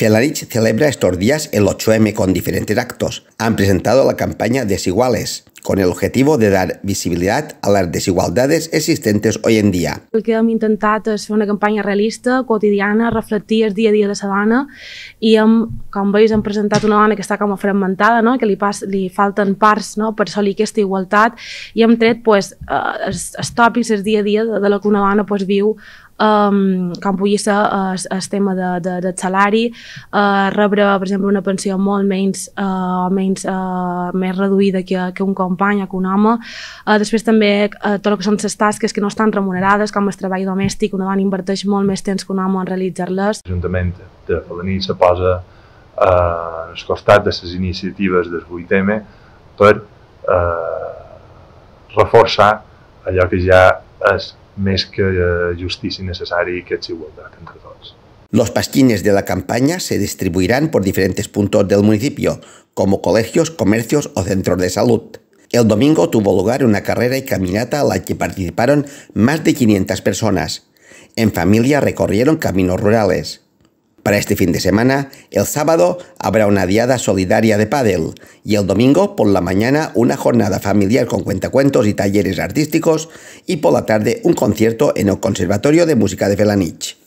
Celarich celebra estos días el 8M con diferentes actos. Han presentado la campaña Desiguales, con el objetivo de dar visibilidad a las desigualdades existentes hoy en dia. El que hem intentat és fer una campanya realista, quotidiana, reflectir el dia a dia de la dona i hem, com veus hem presentat una dona que està com a fragmentada, no? que li, pas, li falten parts no? per assolir aquesta igualtat i hem tret pues, eh, els, els tòpics, el dia a dia de, de lo que una dona pues, viu um, com pugui ser el, eh, el tema de, de, de salari, uh, rebre, per exemple, una pensió molt menys, uh, menys uh, més reduïda que, que un company o que un home. Uh, després també uh, tot el que són les tasques que no estan remunerades, com el treball domèstic, una dona inverteix molt més temps que un home en realitzar-les. L'Ajuntament de Felanit se posa eh, uh, al costat de les iniciatives del 8M per eh, uh, reforçar allò que ja és más que y eh, que entre todos. Los pasquines de la campaña se distribuirán por diferentes puntos del municipio, como colegios, comercios o centros de salud. El domingo tuvo lugar una carrera y caminata a la que participaron más de 500 personas. En familia recorrieron caminos rurales. Para este fin de semana, el sábado habrá una diada solidaria de pádel y el domingo por la mañana una jornada familiar con cuentacuentos y talleres artísticos y por la tarde un concierto en el Conservatorio de Música de Felanich.